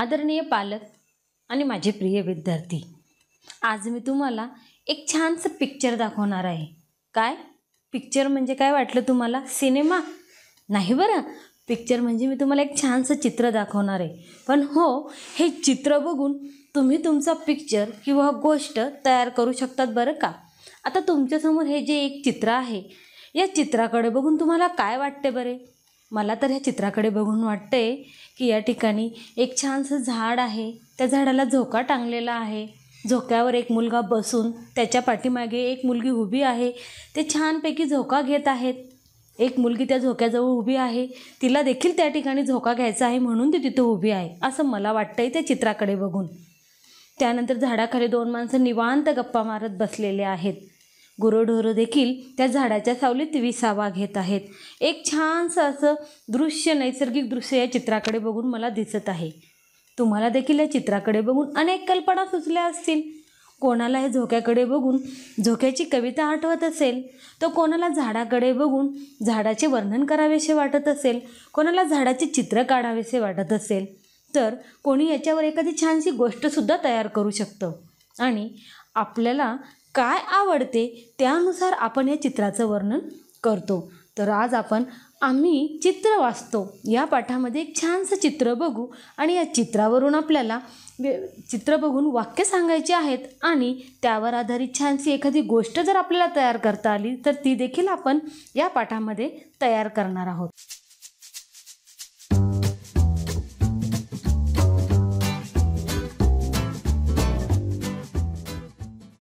आदरणीय पालक आणि माझे प्रिय विद्यार्थी आज मी तुम्हाला एक छानसं पिक्चर दाखवणार आहे काय पिक्चर म्हणजे काय वाटलं तुम्हाला सिनेमा नाही बरं पिक्चर म्हणजे मी तुम्हाला एक छानसं चित्र दाखवणार आहे पण हो हे चित्र बघून तुम्ही तुमचा पिक्चर किंवा गोष्ट तयार करू शकतात बरं का आता तुमच्यासमोर हे जे एक चित्र आहे या चित्राकडे बघून तुम्हाला काय वाटते बरे मला तर ह्या चित्राकडे बघून वाटतंय की या ठिकाणी एक छानसं झाड आहे त्या झाडाला झोका टांगलेला आहे झोक्यावर एक मुलगा बसून त्याच्या पाठीमागे एक मुलगी उभी आहे ते छानपैकी झोका घेत आहेत एक मुलगी त्या झोक्याजवळ उभी आहे तिला देखील त्या ठिकाणी झोका घ्यायचा आहे म्हणून ती तिथे उभी आहे असं मला वाटतंय त्या चित्राकडे बघून त्यानंतर झाडाखाली दोन माणसं निवांत गप्पा मारत बसलेले आहेत गुरंढोरं देखील त्या झाडाच्या सावलीत विसावा घेत आहेत एक छानसं असं दृश्य नैसर्गिक दृश्य या चित्राकडे बघून मला दिसत आहे तुम्हाला देखील या चित्राकडे बघून अनेक कल्पना सुचल्या असतील कोणाला या झोक्याकडे बघून झोक्याची कविता आठवत असेल तर कोणाला झाडाकडे बघून झाडाचे वर्णन करावेसे वाटत असेल कोणाला झाडाचे चित्र काढावेसे वाटत असेल तर कोणी याच्यावर एखादी छानशी गोष्टसुद्धा तयार करू शकतं आणि आपल्याला काय आवडते त्यानुसार आपण या चित्राचं वर्णन करतो तर आज आपण आम्ही चित्र वाचतो या पाठामध्ये एक छानसं चित्र बघू आणि या चित्रावरून आपल्याला चित्र बघून वाक्य सांगायची आहेत आणि त्यावर आधारित छानशी एखादी गोष्ट जर आपल्याला तयार करता आली तर ती देखील आपण या पाठामध्ये तयार करणार आहोत